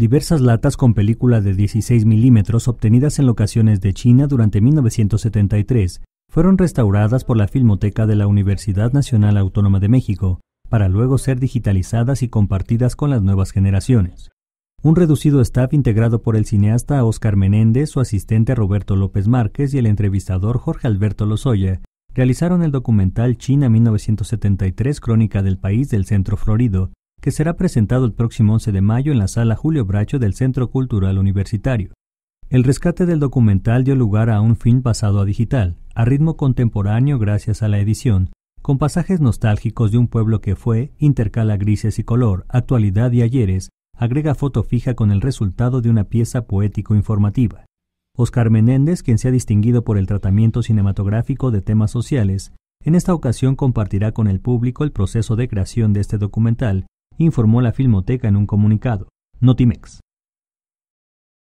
diversas latas con película de 16 milímetros obtenidas en locaciones de China durante 1973 fueron restauradas por la Filmoteca de la Universidad Nacional Autónoma de México, para luego ser digitalizadas y compartidas con las nuevas generaciones. Un reducido staff integrado por el cineasta Oscar Menéndez, su asistente Roberto López Márquez y el entrevistador Jorge Alberto Lozoya realizaron el documental China 1973 Crónica del País del Centro Florido, que será presentado el próximo 11 de mayo en la sala Julio Bracho del Centro Cultural Universitario. El rescate del documental dio lugar a un film pasado a digital, a ritmo contemporáneo gracias a la edición, con pasajes nostálgicos de un pueblo que fue, intercala grises y color, actualidad y ayeres, agrega foto fija con el resultado de una pieza poético-informativa. Oscar Menéndez, quien se ha distinguido por el tratamiento cinematográfico de temas sociales, en esta ocasión compartirá con el público el proceso de creación de este documental informó la Filmoteca en un comunicado. Notimex.